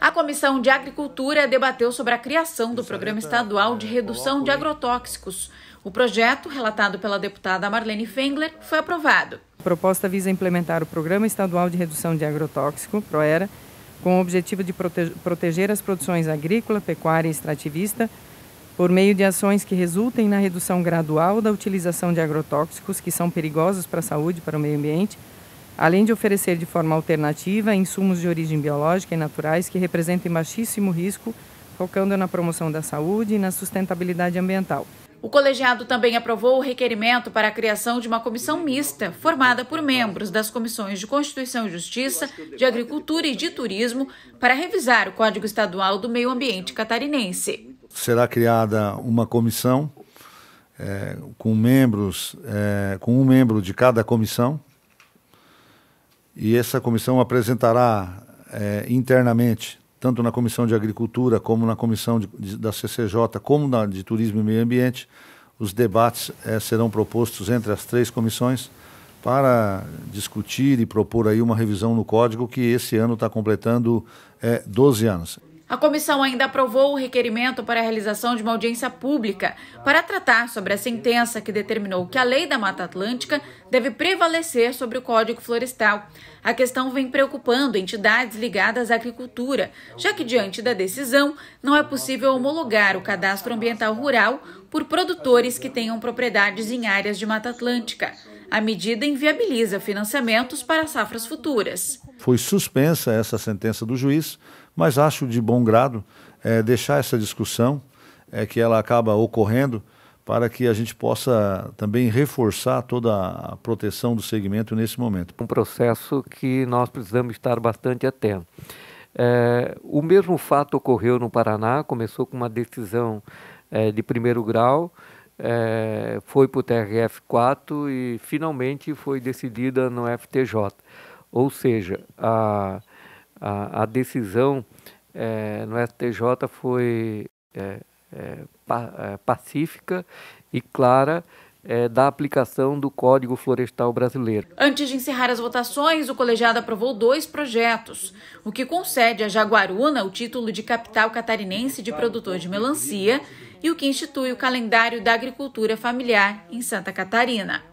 A Comissão de Agricultura debateu sobre a criação do Programa Estadual de Redução de Agrotóxicos. O projeto, relatado pela deputada Marlene Fengler, foi aprovado. A proposta visa implementar o Programa Estadual de Redução de Agrotóxico, PROERA, com o objetivo de proteger as produções agrícola, pecuária e extrativista por meio de ações que resultem na redução gradual da utilização de agrotóxicos que são perigosos para a saúde e para o meio ambiente, além de oferecer de forma alternativa insumos de origem biológica e naturais que representem baixíssimo risco, focando na promoção da saúde e na sustentabilidade ambiental. O colegiado também aprovou o requerimento para a criação de uma comissão mista, formada por membros das comissões de Constituição e Justiça, de Agricultura e de Turismo, para revisar o Código Estadual do Meio Ambiente Catarinense será criada uma comissão é, com membros, é, com um membro de cada comissão, e essa comissão apresentará é, internamente, tanto na comissão de agricultura como na comissão de, de, da CCJ, como na de turismo e meio ambiente, os debates é, serão propostos entre as três comissões para discutir e propor aí uma revisão no código que esse ano está completando 12 é, anos. A comissão ainda aprovou o requerimento para a realização de uma audiência pública para tratar sobre a sentença que determinou que a lei da Mata Atlântica deve prevalecer sobre o Código Florestal. A questão vem preocupando entidades ligadas à agricultura, já que, diante da decisão, não é possível homologar o cadastro ambiental rural por produtores que tenham propriedades em áreas de Mata Atlântica. A medida inviabiliza financiamentos para safras futuras. Foi suspensa essa sentença do juiz, mas acho de bom grado é, deixar essa discussão, é, que ela acaba ocorrendo, para que a gente possa também reforçar toda a proteção do segmento nesse momento. Um processo que nós precisamos estar bastante atentos. É, o mesmo fato ocorreu no Paraná, começou com uma decisão é, de primeiro grau, é, foi para o TRF4 e finalmente foi decidida no FTJ. Ou seja, a, a, a decisão é, no STJ foi é, é pa, é, pacífica e clara é, da aplicação do Código Florestal Brasileiro. Antes de encerrar as votações, o colegiado aprovou dois projetos, o que concede a Jaguaruna o título de capital catarinense de produtor de melancia e o que institui o calendário da agricultura familiar em Santa Catarina.